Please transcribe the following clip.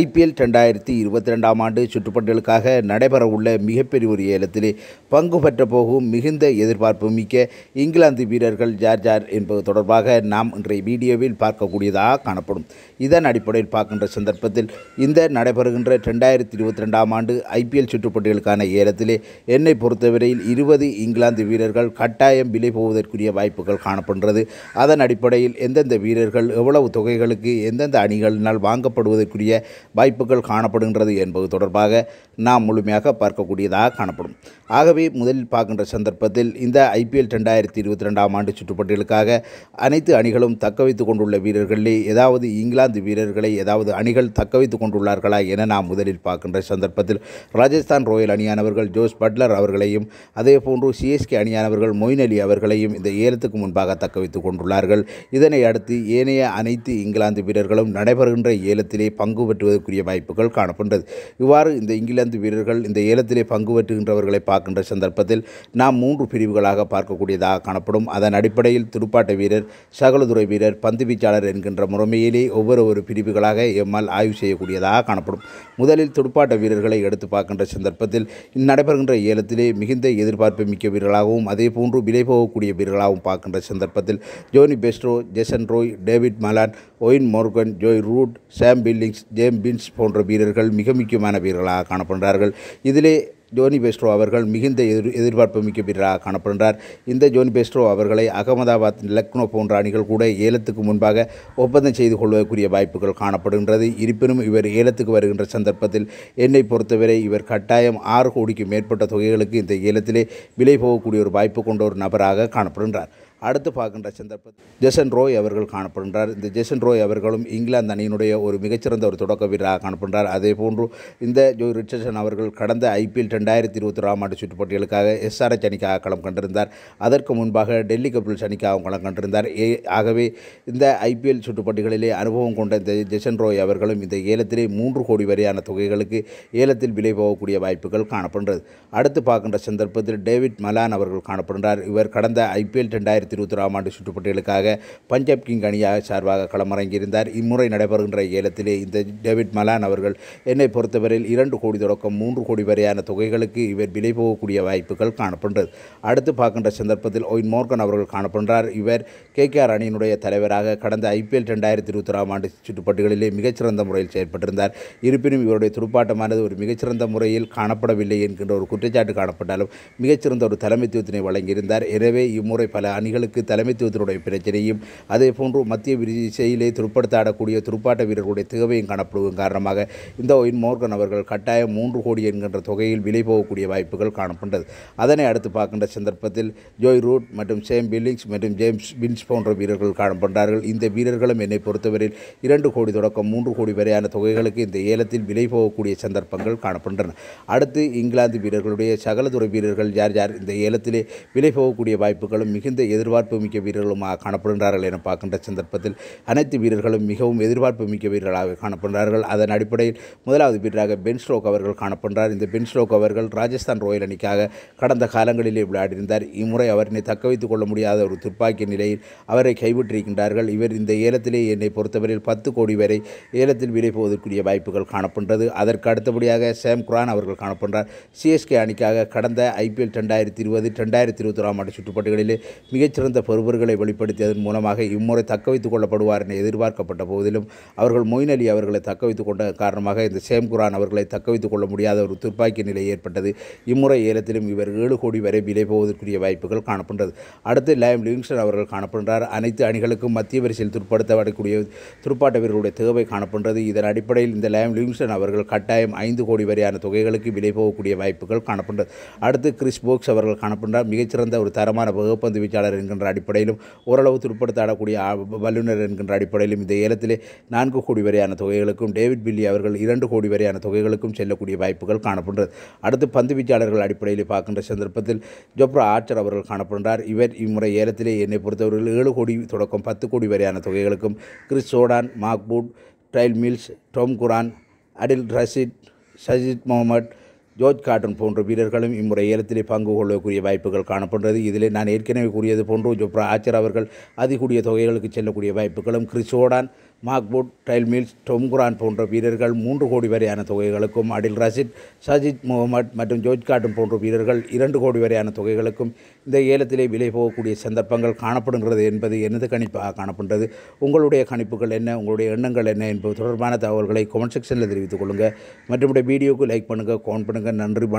IPL ரெண்டாயிரத்தி இருபத்தி ரெண்டாம் ஆண்டு சுற்றுப்பட்டியலுக்காக நடைபெறவுள்ள மிகப்பெரிய ஒரு ஏலத்திலே பங்கு பெற்ற போகும் மிகுந்த எதிர்பார்ப்பு மிக்க இங்கிலாந்து வீரர்கள் ஜார் ஜார் என்பது தொடர்பாக நாம் இன்றைய வீடியோவில் பார்க்கக்கூடியதாக காணப்படும் இதன் அடிப்படையில் பார்க்கின்ற சந்தர்ப்பத்தில் இந்த நடைபெறுகின்ற ரெண்டாயிரத்தி இருபத்தி ரெண்டாம் ஆண்டு ஐபிஎல் சுற்றுப்பட்டியலுக்கான ஏலத்திலே என்னை பொறுத்தவரையில் இருபது இங்கிலாந்து வீரர்கள் கட்டாயம் விலை போவதற்குரிய வாய்ப்புகள் காணப்படுகிறது அதன் அடிப்படையில் எந்தெந்த வீரர்கள் எவ்வளவு தொகைகளுக்கு எந்தெந்த அணிகளினால் வாங்கப்படுவதற்குரிய வாய்ப்புகள் காணப்படுகின்றது என்பது தொடர்பாக நாம் முழுமையாக பார்க்கக்கூடியதாக காணப்படும் ஆகவே முதலில் பார்க்கின்ற சந்தர்ப்பத்தில் இந்த ஐபிஎல் ரெண்டாயிரத்தி இருபத்தி ரெண்டாம் ஆண்டு சுற்றுப்பட்டியலுக்காக அனைத்து அணிகளும் தக்க வைத்து கொண்டுள்ள வீரர்களே ஏதாவது இங்கிலாந்து வீரர்களை ஏதாவது அணிகள் தக்க வைத்து கொண்டுள்ளார்களா என நாம் முதலில் பார்க்கின்ற சந்தர்ப்பத்தில் ராஜஸ்தான் ராயல் அணியானவர்கள் ஜோஸ் பட்லர் அவர்களையும் அதே போன்று சிஎஸ்கே அணியானவர்கள் மொயின் அலி அவர்களையும் இந்த ஏலத்துக்கு முன்பாக தக்க வைத்து கொண்டுள்ளார்கள் இதனை அடுத்து ஏனைய அனைத்து இங்கிலாந்து வீரர்களும் நடைபெறுகின்ற ஏலத்திலே பங்கு பெற்று பெற்றுவதற்குரிய வாய்ப்புகள் காணப்படுகிறது இவ்வாறு இந்த இங்கிலாந்து வீரர்கள் இந்த ஏலத்திலே பங்கு பெற்றுகின்றவர்களை பார்க்கின்ற சந்தர்ப்பத்தில் நாம் மூன்று பிரிவுகளாக பார்க்கக்கூடியதாக காணப்படும் அதன் அடிப்படையில் துடுப்பாட்ட வீரர் சகலதுறை வீரர் பந்து வீச்சாளர் என்கின்ற முறைமையிலே ஒவ்வொரு ஒரு பிரிவுகளாக எம்மால் ஆய்வு செய்யக்கூடியதாக காணப்படும் முதலில் துடுப்பாட்ட வீரர்களை எடுத்து பார்க்கின்ற சந்தர்ப்பத்தில் நடைபெறுகின்ற ஏலத்திலே மிகுந்த எதிர்பார்ப்பு மிக்க வீரர்களாகவும் அதே போன்று விலை போகக்கூடிய வீரர்களாகவும் பார்க்கின்ற சந்தர்ப்பத்தில் Jonny Bairstow Jason Roy David Malan Eoin Morgan Joe Root Sam Billings J Jaden Vince போன்ற வீரர்கள் மிக முக்கியமான வீரர்களாக காணப்படுகிறார்கள் இதிலே ஜோனி பெஸ்ட்ரோ அவர்கள் மிகுந்த எதிர் எதிர்பார்ப்பு மிக்க வீரராக காணப்படுகிறார் இந்த ஜோனி பெஸ்ட்ரோ அவர்களை அகமதாபாத் லக்னோ போன்ற அணிகள் கூட ஏலத்துக்கு முன்பாக ஒப்பந்தம் செய்து கொள்வதற்குரிய வாய்ப்புகள் காணப்படுகின்றது இருப்பினும் இவர் ஏலத்துக்கு வருகின்ற சந்தர்ப்பத்தில் என்னை பொறுத்தவரை இவர் கட்டாயம் ஆறு கோடிக்கும் மேற்பட்ட தொகைகளுக்கு இந்த ஏலத்திலே விலை போகக்கூடிய ஒரு வாய்ப்பு கொண்ட ஒரு நபராக காணப்படுகின்றார் அடுத்து பார்க்கின்ற சந்தர்ப்பத்தில் ஜெசன் ரோய் அவர்கள் காணப்படுகின்றார் இந்த ஜெசன் ரோய் அவர்களும் இங்கிலாந்து அணியினுடைய ஒரு மிகச்சிறந்த ஒரு தொடக்க வீரராக காணப்படுகிறார் அதே போன்று இந்த ஜோ ரிச்சர்சன் அவர்கள் கடந்த ஐபிஎல் ரெண்டாயிரத்தி இருபத்தி ஆறாம் ஆண்டு சுற்றுப்பட்டியலுக்காக எஸ்ஆர்எச் அணிக்காக களம் கண்டிருந்தார் அதற்கு முன்பாக டெல்லி கேபிள்ஸ் அணிக்காக களம் கண்டிருந்தார் ஏ ஆகவே இந்த ஐபிஎல் சுற்றுப்பட்டிகளிலே அனுபவம் கொண்ட இந்த ஜெசன் ரோய் அவர்களும் இந்த ஏலத்திலே மூன்று கோடி வரையான தொகைகளுக்கு ஏலத்தில் விலை போகக்கூடிய வாய்ப்புகள் காணப்படுகிறது அடுத்து பார்க்கின்ற சந்தர்ப்பத்தில் டேவிட் மலான் அவர்கள் காணப்படுகிறார் இவர் கடந்த ஐபிஎல் ரெண்டாயிரத்தி ரெண்டாயிரத்தி ஒராம் ஆண்டு சுற்றுப்பட்டியலுக்காக பஞ்சாப் கிங் அணியாக சார்பாக களமிறங்கியிருந்தார் இம்முறை நடைபெறுகின்ற ஏலத்திலே இந்த டேவிட் மலான் அவர்கள் என்னை பொறுத்தவரையில் இரண்டு கோடி தொடக்கம் மூன்று கோடி வரையான தொகைகளுக்கு இவர் விலை போகக்கூடிய வாய்ப்புகள் காணப்படுகிறது அடுத்து பார்க்கின்ற சந்தர்ப்பத்தில் ஒயின் மோர்கன் அவர்கள் காணப்படுகிறார் இவர் கே ஆர் அணியினுடைய தலைவராக கடந்த ஐபிஎல் ரெண்டாயிரத்தி இருபத்தி ஒராம் ஆண்டு சுற்றுப்பட்டிகளிலே மிகச்சிறந்த முறையில் செயற்பட்டிருந்தார் இருப்பினும் இவருடைய துடுப்பாட்டமானது ஒரு மிகச்சிறந்த முறையில் காணப்படவில்லை என்கின்ற ஒரு குற்றச்சாட்டு காணப்பட்டாலும் மிகச்சிறந்த ஒரு தலைமைத்துவத்தினை வழங்கியிருந்தார் எனவே இம்முறை பல அணிகள் வீரர்களுக்கு தலைமைத்துவத்தினுடைய பிரச்சனையும் அதே போன்று மத்திய விரிசையிலே துருப்படுத்த ஆடக்கூடிய வீரர்களுடைய தேவையும் காணப்படுவதன் காரணமாக இந்த ஒயின் மோர்கன் அவர்கள் கட்டாயம் மூன்று கோடி என்கின்ற தொகையில் விலை போகக்கூடிய வாய்ப்புகள் காணப்பட்டது அதனை அடுத்து பார்க்கின்ற சந்தர்ப்பத்தில் ஜோய் ரூட் மற்றும் சேம் பில்லிங்ஸ் மற்றும் ஜேம்ஸ் பின்ஸ் போன்ற வீரர்கள் காணப்படுகிறார்கள் இந்த வீரர்களும் என்னை பொறுத்தவரையில் இரண்டு கோடி தொடக்கம் மூன்று கோடி வரையான தொகைகளுக்கு இந்த ஏலத்தில் விலை போகக்கூடிய சந்தர்ப்பங்கள் காணப்படுகின்றன அடுத்து இங்கிலாந்து வீரர்களுடைய சகலதுறை வீரர்கள் யார் யார் இந்த ஏலத்திலே விலை போகக்கூடிய வாய்ப்புகளும் மிகுந்த எதிர் எதிர்பார்ப்பு மிக்க வீரர்களுமாக காணப்படுகிறார்கள் என பார்க்கின்ற சந்தர்ப்பத்தில் அனைத்து வீரர்களும் மிகவும் எதிர்பார்ப்பு மிக்க வீரர்களாக காணப்படுகிறார்கள் அதன் அடிப்படையில் முதலாவது வீரராக பென் அவர்கள் காணப்படுறார் இந்த பென் அவர்கள் ராஜஸ்தான் ராயல் அணிக்காக கடந்த காலங்களிலே விளையாடியிருந்தார் இம்முறை அவரினை தக்க வைத்துக் கொள்ள முடியாத ஒரு துப்பாக்கி நிலையில் அவரை கைவிட்டிருக்கின்றார்கள் இவர் இந்த ஏலத்திலே என்னை பொறுத்தவரையில் பத்து கோடி வரை ஏலத்தில் விலை போவதற்குரிய வாய்ப்புகள் காணப்படுகிறது அதற்கு அடுத்தபடியாக சேம் குரான் அவர்கள் காணப்படுறார் சிஎஸ்கே அணிக்காக கடந்த ஐபிஎல் ரெண்டாயிரத்தி இருபது ரெண்டாயிரத்தி ஒராம் ஆண்டு சுற்றுப்பாட்டுகளிலே மிகச் மிகச்சிறந்த பொறுப்புகளை வெளிப்படுத்தியதன் மூலமாக இம்முறை தக்க வைத்துக் கொள்ளப்படுவார் என எதிர்பார்க்கப்பட்ட போதிலும் அவர்கள் மொயின் அலி அவர்களை தக்க வைத்துக் கொண்ட காரணமாக இந்த சேம் குரான் அவர்களை தக்க வைத்துக் கொள்ள முடியாத ஒரு துப்பாக்கி நிலை ஏற்பட்டது இம்முறை ஏலத்திலும் இவர் ஏழு கோடி வரை விலை போவதற்குரிய வாய்ப்புகள் காணப்படுகிறது அடுத்து லயம் லிவிங்ஸ்டன் அவர்கள் காணப்படுகிறார் அனைத்து அணிகளுக்கும் மத்திய வரிசையில் துற்படுத்தப்படக்கூடிய துடுப்பாட்ட வீரர்களுடைய தேவை காணப்படுகிறது இதன் அடிப்படையில் இந்த லயம் லிங்ஸ்டன் அவர்கள் கட்டாயம் ஐந்து கோடி வரையான தொகைகளுக்கு விலை போகக்கூடிய வாய்ப்புகள் காணப்படுகிறது அடுத்து கிறிஸ் போக்ஸ் அவர்கள் காணப்படுகிறார் மிகச்சிறந்த ஒரு தரமான வகுப்பந்து வீச்சாளர் என்கின்ற அடிப்படையிலும் ஓரளவு துடுப்படுத்த ஆடக்கூடிய வல்லுநர் என்கின்ற அடிப்படையிலும் இந்த ஏலத்திலே நான்கு கோடி வரையான தொகைகளுக்கும் டேவிட் பில்லி அவர்கள் இரண்டு கோடி வரையான தொகைகளுக்கும் செல்லக்கூடிய வாய்ப்புகள் காணப்படுகிறது அடுத்து பந்து வீச்சாளர்கள் அடிப்படையில் பார்க்கின்ற சந்தர்ப்பத்தில் ஜொப்ரா ஆர்ச்சர் அவர்கள் காணப்படுகிறார் இவர் இம்முறை ஏலத்திலே என்னை பொறுத்தவர்கள் ஏழு கோடி தொடக்கம் பத்து கோடி வரையான தொகைகளுக்கும் Chris Jordan Mark Wood Tymal Mills Tom Curran Adil Rashid Sajid Mohammad George Garton போன்ற வீரர்களும் இம்முறை ஏலத்திலே பங்கு கொள்ளக்கூடிய வாய்ப்புகள் காணப்படுறது இதிலே நான் ஏற்கனவே கூறியது போன்று ஜொப்ரா ஆச்சர் அவர்கள் அதிகூடிய தொகைகளுக்கு செல்லக்கூடிய வாய்ப்புகளும் கிறிஸ் மாக்பூட் டைல்மில்ஸ் டொம் குரான் போன்ற வீரர்கள் மூன்று கோடி வரையான தொகைகளுக்கும் அடில் ரஷித் சஜித் முகமது மற்றும் ஜோஜ் காட்டும் போன்ற வீரர்கள் இரண்டு கோடி வரையான தொகைகளுக்கும் இந்த ஏலத்திலே விலை போகக்கூடிய சந்தர்ப்பங்கள் காணப்படுகிறது என்பது எனது கணிப்பாக காணப்படுகிறது உங்களுடைய கணிப்புகள் என்ன உங்களுடைய எண்ணங்கள் என்ன என்பது தொடர்பான தகவல்களை கமெண்ட் செக்ஷனில் தெரிவித்துக் கொள்ளுங்கள் மற்றும் வீடியோக்கு லைக் பண்ணுங்கள் கவுண்ட் பண்ணுங்கள் நன்றி